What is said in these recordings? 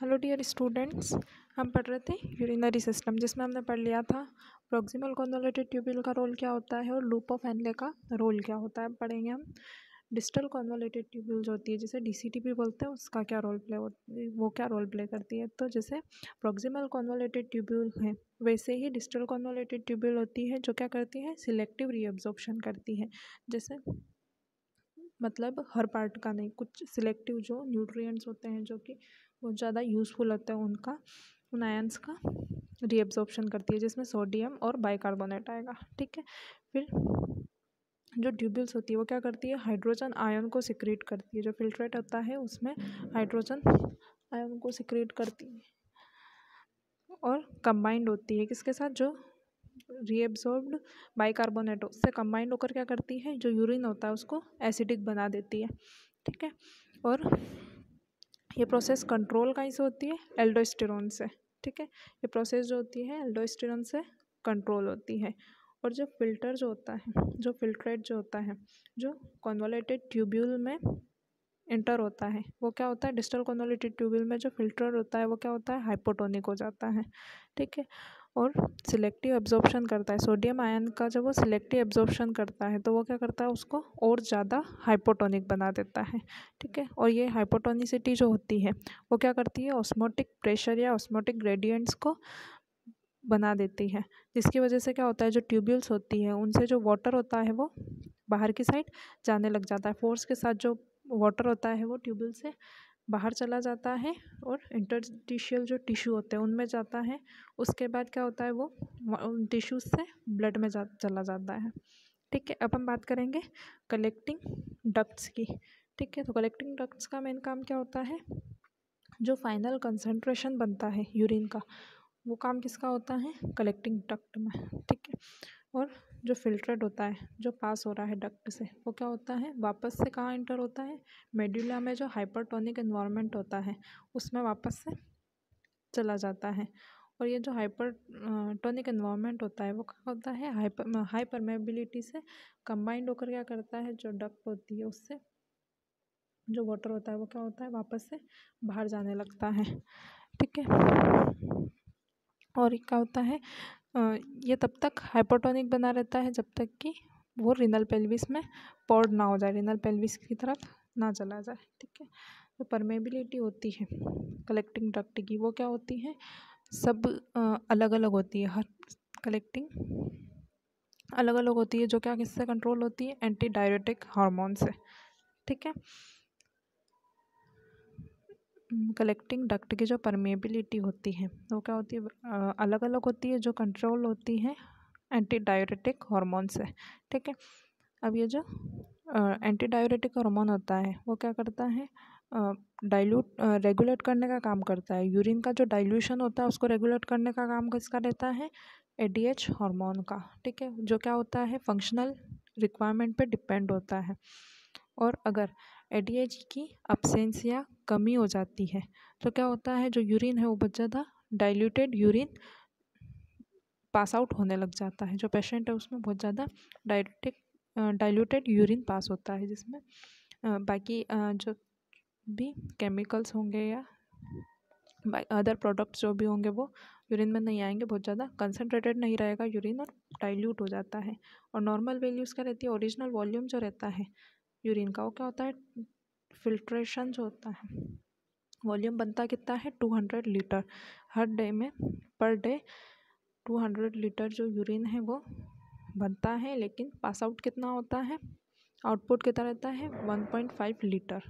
hello dear students हम पढ़ रहे थे यूरिनरी सिस्टम जिसमें हमने पढ़ लिया था प्रोक्सिमल कॉन्वोलेटेड ट्यूबल का रोल क्या होता है और लूप ऑफ एनले का रोल क्या होता है पढ़ेंगे हम डिस्टल कॉन्वोलेटेड ट्यूबल जो होती है जिसे डी भी बोलते हैं उसका क्या रोल प्ले वो क्या रोल प्ले करती है तो जैसे प्रोक्सिमल कॉन्वोलेटेड ट्यूबल है वैसे ही डिस्टल कॉन्वोलेटेड ट्यूबल होती है जो क्या करती है सिलेक्टिव रीअब्जॉर्बशन करती है जैसे मतलब हर पार्ट का नहीं कुछ सिलेक्टिव जो न्यूट्रिएंट्स होते हैं जो कि बहुत ज़्यादा यूज़फुल होते हैं उनका उन आयन्स का रीअब्जॉर्प्शन करती है जिसमें सोडियम और बाइकार्बोनेट आएगा ठीक है फिर जो ट्यूबल्स होती है वो क्या करती है हाइड्रोजन आयन को सिक्रेट करती है जो फिल्ट्रेट होता है उसमें हाइड्रोजन आयन को सिक्रेट करती है और कंबाइंड होती है किसके साथ जो रीएब्सॉर्ब्ड बाइकार्बोनेट उससे कंबाइंड होकर क्या करती है जो यूरिन होता है उसको एसिडिक बना देती है ठीक है और ये प्रोसेस कंट्रोल कहीं से होती है एल्डोस्टेरोन से ठीक है ये प्रोसेस जो होती है एल्डोस्टेरोन से कंट्रोल होती है और जो फिल्टर जो होता है जो फिल्ट्रेट जो होता है जो कॉन्वोलेटेड ट्यूब्यूल में इंटर होता है वो क्या होता है डिस्टल कॉन्वोलेटेड ट्यूब्यूल में जो फिल्टर होता है वो क्या होता है हाइपोटोनिक हो जाता है ठीक है और सिलेक्टिव एब्जॉर्प्शन करता है सोडियम आयन का जब वो सिलेक्टिव एब्जॉर्प्शन करता है तो वो क्या करता है उसको और ज़्यादा हाइपोटोनिक बना देता है ठीक है और ये हाइपोटोनिसिटी जो होती है वो क्या करती है ऑस्मोटिक प्रेशर या ऑस्मोटिक ग्रेडियंट्स को बना देती है जिसकी वजह से क्या होता है जो ट्यूब्यूल्स होती है उनसे जो वाटर होता है वो बाहर की साइड जाने लग जाता है फोर्स के साथ जो वाटर होता है वो ट्यूब्यूल से बाहर चला जाता है और इंटरटिशियल जो टिश्यू होते हैं उनमें जाता है उसके बाद क्या होता है वो उन टिश्यूज से ब्लड में जा चला जाता है ठीक है अब हम बात करेंगे कलेक्टिंग डक्ट्स की ठीक है तो कलेक्टिंग डक्ट्स का मेन काम क्या होता है जो फाइनल कंसनट्रेशन बनता है यूरिन का वो काम किसका होता है कलेक्टिंग डक्ट में ठीक है और जो फ़िल्टर्ड होता है जो पास हो रहा है डक्ट से वो क्या होता है वापस से कहाँ इंटर होता है मेड्यूला में जो हाइपरटोनिक इन्वामेंट होता है उसमें वापस से चला जाता है और ये जो हाइपर टोनिक इन्वामेंट होता है वो क्या होता है हाइपर हाइपरमेबिलिटी से कंबाइंड होकर क्या करता है जो डक्ट होती है उससे जो वाटर होता है वो क्या होता है वापस से बाहर जाने लगता है ठीक है और क्या होता है ये तब तक हाइपोटोनिक बना रहता है जब तक कि वो रिनल पेल्विस में पॉड ना हो जाए रिनल पेल्विस की तरफ ना चला जाए ठीक है तो परमेबिलिटी होती है कलेक्टिंग डक्ट की वो क्या होती है सब अलग अलग होती है हर कलेक्टिंग अलग अलग होती है जो क्या किससे कंट्रोल होती है एंटी डायरेटिक हारमोन से ठीक है कलेक्टिंग डक्ट की जो परमेबिलिटी होती है वो क्या होती है अलग अलग होती है जो कंट्रोल होती है एंटी डायोरेटिक हॉर्मोन से ठीक है अब ये जो एंटी डायोरेटिक हॉर्मोन होता है वो क्या करता है डाइल्यूट रेगुलेट करने का काम करता है यूरिन का जो डाइल्यूशन होता है उसको रेगुलेट करने का काम किसका रहता है ए डी एच हॉर्मोन का ठीक है जो क्या होता है फंक्शनल रिक्वायरमेंट पे डिपेंड होता है और अगर ए डी एच की अपसेंस या कमी हो जाती है तो क्या होता है जो यूरिन है वो बहुत ज़्यादा डाइल्यूटेड यूरिन पास आउट होने लग जाता है जो पेशेंट है उसमें बहुत ज़्यादा डायटिक डाइल्यूटेड यूरिन पास होता है जिसमें बाकी जो भी केमिकल्स होंगे या अदर प्रोडक्ट्स जो भी होंगे वो यूरिन में नहीं आएंगे बहुत ज़्यादा कंसनट्रेटेड नहीं रहेगा यूरिन और डाइल्यूट हो जाता है और नॉर्मल वैल्यूज़ का रहती है ओरिजिनल वॉल्यूम जो रहता है यूरिन का वो क्या होता है फिल्ट्रेशन जो होता है वॉल्यूम बनता कितना है टू हंड्रेड लीटर हर डे में पर डे टू हंड्रेड लीटर जो यूरिन है वो बनता है लेकिन पास आउट कितना होता है आउटपुट कितना रहता है one point five litre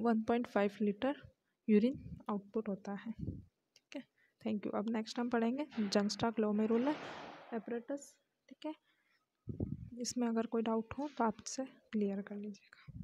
one point five litre urine output होता है ठीक है थैंक यू अब नेक्स्ट हम पढ़ेंगे जंग स्टॉक एपरेटस ठीक है इसमें अगर कोई डाउट हो तो आपसे क्लियर कर लीजिएगा